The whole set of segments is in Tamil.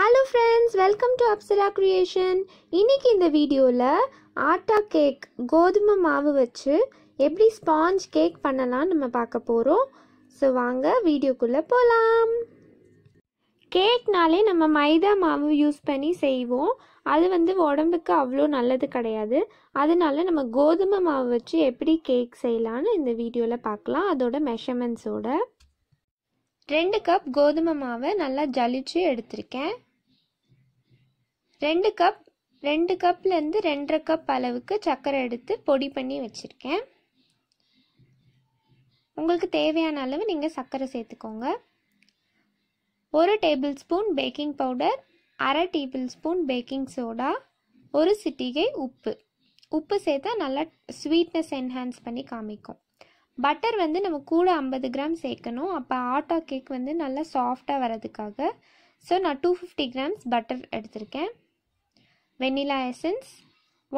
hello friends welcome to Apsara creation இன்றைக்கி இந்த வீடியோவில் ஆட்டா கேக் கோதுமை மாவு வச்சு எப்படி ஸ்பாஞ்ச் கேக் பண்ணலாம்னு நம்ம பார்க்க போகிறோம் ஸோ வாங்க வீடியோக்குள்ளே போகலாம் கேக்னாலே நம்ம மைதா மாவு யூஸ் பண்ணி செய்வோம் அது வந்து உடம்புக்கு அவ்வளோ நல்லது கிடையாது அதனால நம்ம கோதுமை மாவு வச்சு எப்படி கேக் செய்யலான்னு இந்த வீடியோவில் பார்க்கலாம் அதோட மெஷர்மெண்ட்ஸோட ரெண்டு கப் கோதுமை மாவை நல்லா ஜலிச்சு எடுத்திருக்கேன் ரெண்டு கப் ரெண்டு கப்லேருந்து ரெண்டரை கப் அளவுக்கு சர்க்கரை எடுத்து பொடி பண்ணி வச்சுருக்கேன் உங்களுக்கு தேவையான அளவு நீங்கள் சர்க்கரை சேர்த்துக்கோங்க ஒரு டேபிள் ஸ்பூன் பேக்கிங் பவுடர் அரை டேபிள் ஸ்பூன் பேக்கிங் சோடா ஒரு சிட்டிகை உப்பு உப்பு சேர்த்தா நல்லா ஸ்வீட்னஸ் என்ஹான்ஸ் பண்ணி காமிக்கும் பட்டர் வந்து நம்ம கூட ஐம்பது கிராம் சேர்க்கணும் அப்போ ஆட்டா கேக் வந்து நல்லா சாஃப்டாக வர்றதுக்காக ஸோ நான் டூ ஃபிஃப்டி கிராம்ஸ் பட்டர் எடுத்திருக்கேன் வெண்ணிலா எசன்ஸ்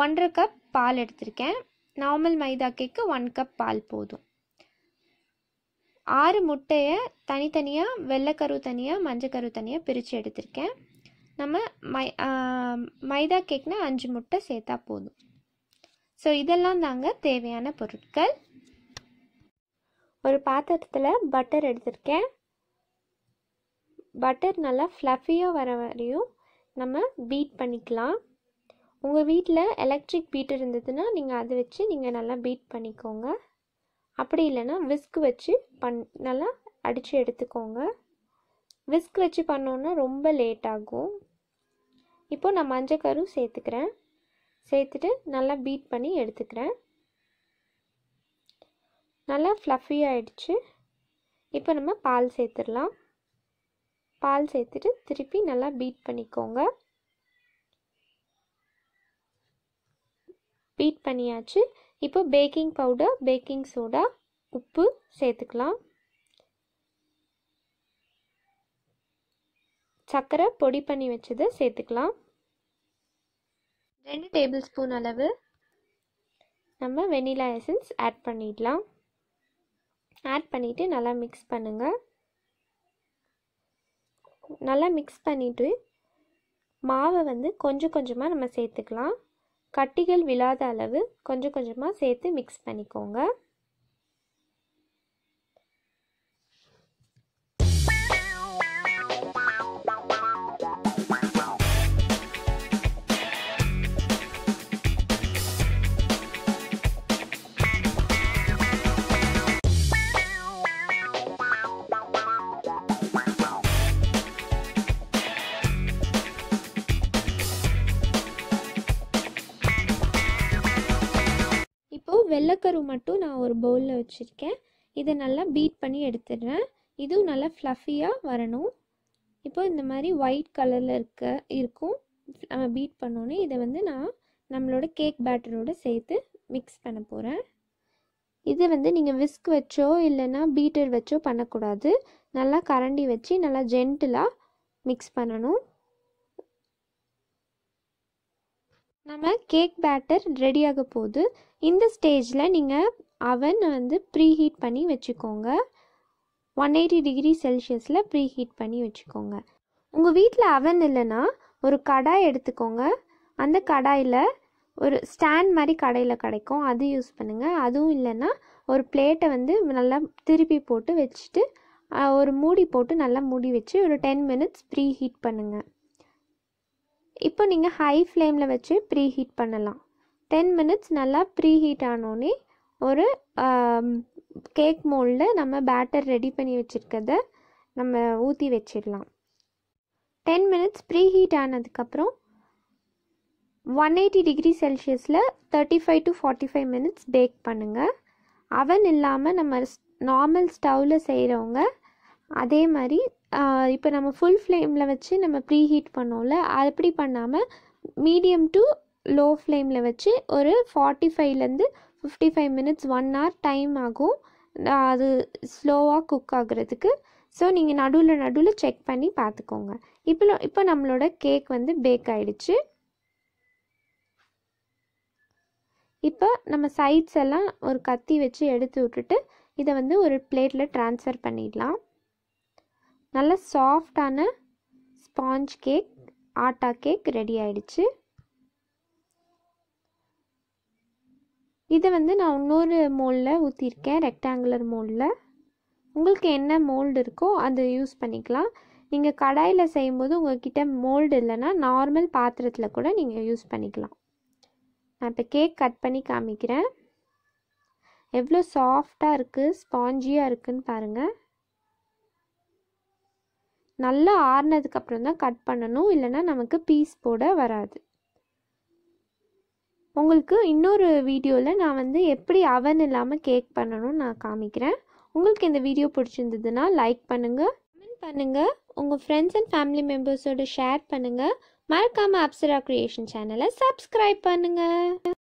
ஒன்றரை கப் பால் எடுத்திருக்கேன் normal maida cake one cup பால் போதும் ஆறு முட்டையை தனித்தனியாக வெள்ளைக்கரு தனியாக மஞ்சக்கரு தனியாக பிரித்து எடுத்திருக்கேன் நம்ம மை மைதா கேக்னால் அஞ்சு முட்டை சேர்த்தா போதும் ஸோ இதெல்லாம் தாங்க தேவையான பொருட்கள் ஒரு பாத்திரத்தில் பட்டர் எடுத்திருக்கேன் பட்டர் நல்லா ஃப்ளஃபியாக வர வரையும் நம்ம பீட் பண்ணிக்கலாம் உங்கள் வீட்டில் எலக்ட்ரிக் பீட் இருந்ததுன்னா நீங்கள் அதை வச்சு நீங்கள் நல்லா பீட் பண்ணிக்கோங்க அப்படி இல்லைன்னா விஸ்க் வச்சு பண் நல்லா அடித்து எடுத்துக்கோங்க விஸ்க் வச்சு பண்ணோன்னா ரொம்ப லேட் ஆகும் இப்போ நான் மஞ்சக்கரும் சேர்த்துக்கிறேன் சேர்த்துட்டு நல்லா பீட் பண்ணி எடுத்துக்கிறேன் நல்லா ஃப்ளஃபி ஆகிடுச்சு இப்போ நம்ம பால் சேர்த்துடலாம் பால் சேர்த்துட்டு திருப்பி நல்லா பீட் பண்ணிக்கோங்க பீட் பண்ணியாச்சு இப்போ பேக்கிங் பவுடர் பேக்கிங் சோடா உப்பு சேர்த்துக்கலாம் சர்க்கரை பொடி பண்ணி வச்சதை சேர்த்துக்கலாம் ரெண்டு டேபிள் ஸ்பூன் அளவு நம்ம வெனிலா எசன்ஸ் ஆட் பண்ணிடலாம் ஆட் பண்ணிவிட்டு நல்லா மிக்ஸ் பண்ணுங்கள் நல்லா மிக்ஸ் பண்ணிவிட்டு மாவை வந்து கொஞ்சம் கொஞ்சமாக நம்ம சேர்த்துக்கலாம் கட்டிகள் விழாத அளவு கொஞ்சம் கொஞ்சமாக சேர்த்து மிக்ஸ் பண்ணிக்கோங்க வெள்ளைக்கரு மட்டும் நான் ஒரு பவுலில் வச்சுருக்கேன் இதை நல்லா பீட் பண்ணி எடுத்துடுறேன் இதுவும் நல்லா ஃப்ளஃபியாக வரணும் இப்போ இந்த மாதிரி ஒயிட் கலரில் இருக்க இருக்கும் நம்ம பீட் பண்ணோன்னே இதை வந்து நான் நம்மளோட கேக் பேட்டரோடு சேர்த்து மிக்ஸ் பண்ண போகிறேன் இது வந்து நீங்கள் விஸ்க் வச்சோ இல்லைன்னா பீட்டர் வச்சோ பண்ணக்கூடாது நல்லா கரண்டி வச்சு நல்லா ஜென்டிலாக மிக்ஸ் பண்ணணும் நம்ம கேக் பேட்டர் ரெடி ஆக போகுது இந்த ஸ்டேஜில் நீங்கள் அவன் வந்து ப்ரீ ஹீட் பண்ணி வச்சுக்கோங்க ஒன் எயிட்டி டிகிரி செல்சியஸில் ப்ரீ ஹீட் பண்ணி வச்சுக்கோங்க உங்கள் வீட்டில் அவன் இல்லைன்னா ஒரு கடாய் எடுத்துக்கோங்க அந்த கடாயில் ஒரு ஸ்டாண்ட் மாதிரி கடையில் கிடைக்கும் அது யூஸ் பண்ணுங்கள் அதுவும் இல்லைன்னா ஒரு பிளேட்டை வந்து நல்லா திருப்பி போட்டு வச்சுட்டு ஒரு மூடி போட்டு நல்லா மூடி வச்சு ஒரு டென் மினிட்ஸ் ப்ரீ ஹீட் பண்ணுங்கள் இப்போ நீங்கள் ஹை ஃப்ளேமில் வச்சு ப்ரீ ஹீட் பண்ணலாம் டென் மினிட்ஸ் நல்லா ப்ரீ ஹீட் ஆனோடனே ஒரு கேக் மோல்டில் நம்ம பேட்டர் ரெடி பண்ணி வச்சுருக்கத நம்ம ஊற்றி வச்சிடலாம் டென் மினிட்ஸ் ப்ரீ ஹீட் ஆனதுக்கப்புறம் ஒன் எயிட்டி டிகிரி செல்சியஸில் thirty five to forty five minutes bake பண்ணுங்கள் அவன் இல்லாமல் நம்ம நார்மல் ஸ்டவ்வில் செய்கிறவங்க அதே மாதிரி இப்போ நம்ம ஃபுல் ஃப்ளேமில் வச்சு நம்ம ப்ரீ ஹீட் பண்ணோம்ல அப்படி பண்ணாமல் மீடியம் டு லோ ஃப்ளேமில் வச்சு ஒரு ஃபார்ட்டி ஃபைவ்லேருந்து fifty five minutes one hour time ஆகும் அது ஸ்லோவாக குக் ஆகுறதுக்கு ஸோ நீங்கள் நடுவில் நடுவில் செக் பண்ணி பார்த்துக்கோங்க இப்போ இப்போ நம்மளோட கேக் வந்து பேக் ஆகிடுச்சு இப்போ நம்ம சைட்ஸ் எல்லாம் ஒரு கத்தி வச்சு எடுத்து விட்டுட்டு இதை வந்து ஒரு பிளேட்டில் ட்ரான்ஸ்ஃபர் பண்ணிடலாம் நல்ல சாஃப்டான sponge cake atta cake ready ஆயிடுச்சு இதை வந்து நான் இன்னொரு மோல்டில் ஊற்றிருக்கேன் ரெக்டாங்குலர் மோல்டில் உங்களுக்கு என்ன மோல்டு இருக்கோ அதை யூஸ் பண்ணிக்கலாம் நீங்கள் கடாயில் செய்யும்போது உங்கள்கிட்ட மோல்டு இல்லைன்னா நார்மல் பாத்திரத்தில் கூட நீங்கள் யூஸ் பண்ணிக்கலாம் நான் இப்போ கேக் கட் பண்ணி காமிக்கிறேன் எவ்வளோ சாஃப்டாக இருக்குது ஸ்பாஞ்சியாக இருக்குதுன்னு பாருங்கள் நல்லா ஆறுனதுக்கப்புறம் தான் கட் பண்ணணும் இல்லைன்னா நமக்கு பீஸ் போட வராது உங்களுக்கு இன்னொரு வீடியோவில் நான் வந்து எப்படி அவன் இல்லாமல் கேக் பண்ணணும்னு நான் காமிக்கிறேன் உங்களுக்கு இந்த வீடியோ பிடிச்சிருந்ததுன்னா லைக் பண்ணுங்கள் கமெண்ட் பண்ணுங்கள் உங்கள் ஃப்ரெண்ட்ஸ் அண்ட் ஃபேமிலி மெம்பர்ஸோடு ஷேர் பண்ணுங்கள் மறக்காமல் அப்சரா க்ரியேஷன் சேனலை சப்ஸ்கிரைப் பண்ணுங்கள்